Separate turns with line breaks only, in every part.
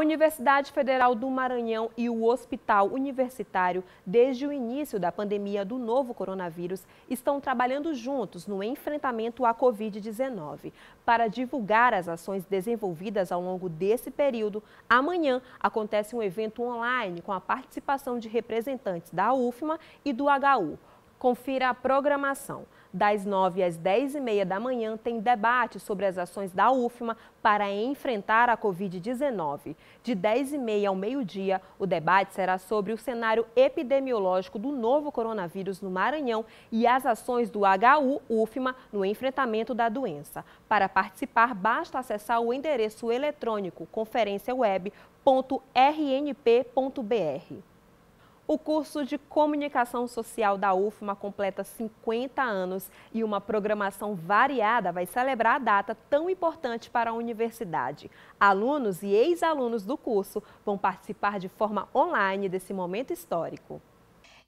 Universidade Federal do Maranhão e o Hospital Universitário, desde o início da pandemia do novo coronavírus, estão trabalhando juntos no enfrentamento à Covid-19. Para divulgar as ações desenvolvidas ao longo desse período, amanhã acontece um evento online com a participação de representantes da UFMA e do HU. Confira a programação. Das 9 às 10 e meia da manhã tem debate sobre as ações da UFMA para enfrentar a Covid-19. De 10 e meia ao meio-dia, o debate será sobre o cenário epidemiológico do novo coronavírus no Maranhão e as ações do HU UFMA no enfrentamento da doença. Para participar, basta acessar o endereço eletrônico conferenciaweb.rnp.br. O curso de Comunicação Social da UFMA completa 50 anos e uma programação variada vai celebrar a data tão importante para a universidade. Alunos e ex-alunos do curso vão participar de forma online desse momento histórico.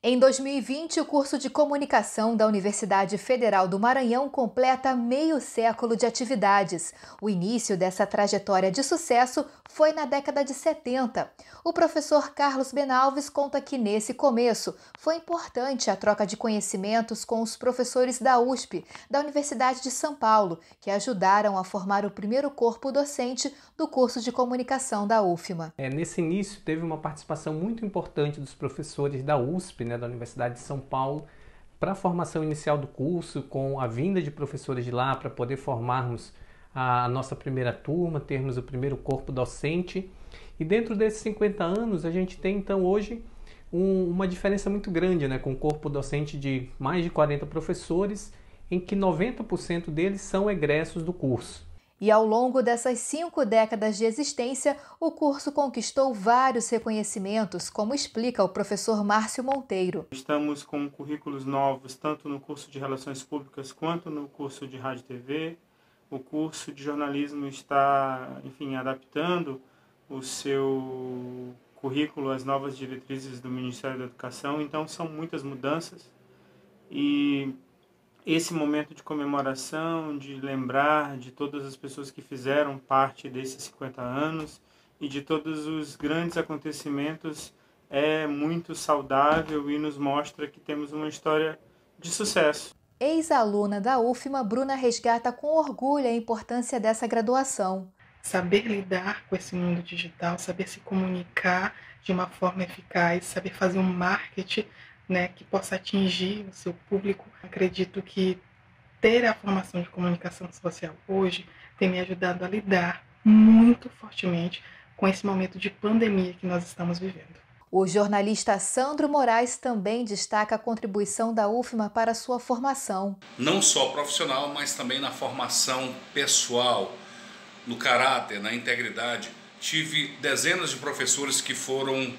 Em 2020, o
curso de comunicação da Universidade Federal do Maranhão completa meio século de atividades. O início dessa trajetória de sucesso foi na década de 70. O professor Carlos Benalves conta que nesse começo foi importante a troca de conhecimentos com os professores da USP, da Universidade de São Paulo, que ajudaram a formar o primeiro corpo docente do curso de comunicação da UFMA.
É, nesse início, teve uma participação muito importante dos professores da USP, né? né, da Universidade de São Paulo para a formação inicial do curso, com a vinda de professores de lá para poder formarmos a nossa primeira turma, termos o primeiro corpo docente. E dentro desses 50 anos, a gente tem então hoje um, uma diferença muito grande, né, com o corpo docente de mais de 40 professores, em que 90% deles são egressos do curso.
E ao longo dessas cinco décadas de existência, o curso conquistou vários reconhecimentos, como explica o professor Márcio Monteiro.
Estamos com currículos novos, tanto no curso de Relações Públicas quanto no curso de Rádio e TV. O curso de jornalismo está, enfim, adaptando o seu currículo às novas diretrizes do Ministério da Educação, então são muitas mudanças. E esse momento de comemoração, de lembrar de todas as pessoas que fizeram parte desses 50 anos e de todos os grandes acontecimentos é muito saudável e nos mostra que temos uma história de sucesso.
Ex-aluna da UFMA, Bruna resgata com orgulho a importância dessa graduação.
Saber lidar com esse mundo digital, saber se
comunicar de uma forma eficaz, saber fazer um marketing né, que possa atingir o seu público. Acredito que ter a formação de comunicação social hoje tem me ajudado a lidar
muito
fortemente com esse momento de pandemia que nós estamos vivendo. O jornalista Sandro Moraes também destaca a contribuição da UFMA para sua formação.
Não só profissional, mas também na formação pessoal, no caráter, na integridade. Tive dezenas de professores que foram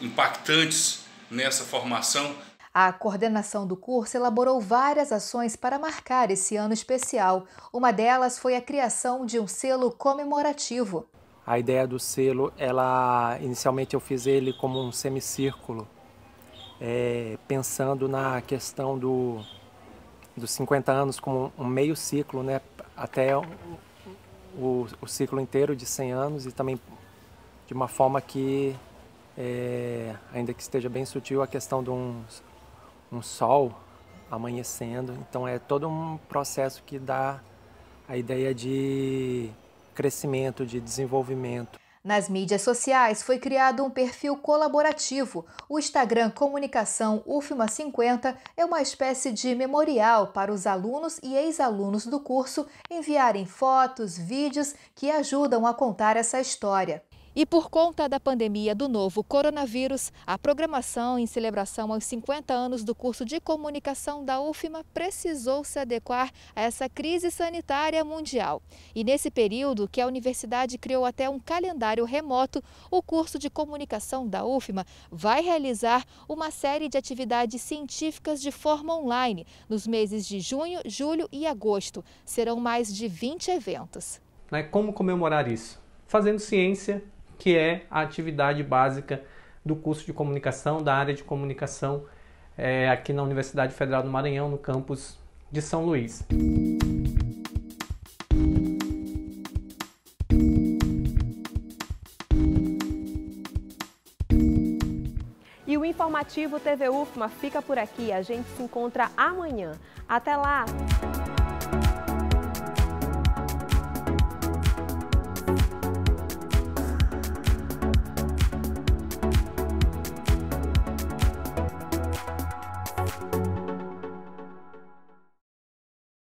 impactantes nessa formação.
A coordenação do curso elaborou várias ações para marcar esse ano especial. Uma delas foi a criação de um selo comemorativo.
A ideia do selo, ela inicialmente eu fiz ele como um semicírculo, é, pensando na questão do, dos 50 anos como um meio ciclo, né, até o, o, o ciclo inteiro de 100 anos e também de uma forma que é, ainda que esteja bem sutil, a questão de um, um sol amanhecendo. Então é todo um processo que dá a ideia de crescimento, de desenvolvimento.
Nas mídias sociais foi criado um perfil colaborativo. O Instagram Comunicação UFMA 50 é uma espécie de memorial para os alunos e ex-alunos do curso enviarem fotos, vídeos que ajudam a contar essa história. E por conta da pandemia do novo coronavírus, a programação em celebração aos 50 anos do curso de comunicação da UFMA precisou se adequar a essa crise sanitária mundial. E nesse período que a universidade criou até um calendário remoto, o curso de comunicação da UFMA vai realizar uma série de atividades científicas de forma online nos meses de junho, julho e agosto. Serão mais de 20 eventos.
Né, como comemorar isso? Fazendo ciência que é a atividade básica do curso de comunicação, da área de comunicação é, aqui na Universidade Federal do Maranhão, no campus de São Luís.
E o informativo TV UFMA fica por aqui. A gente se encontra amanhã. Até lá!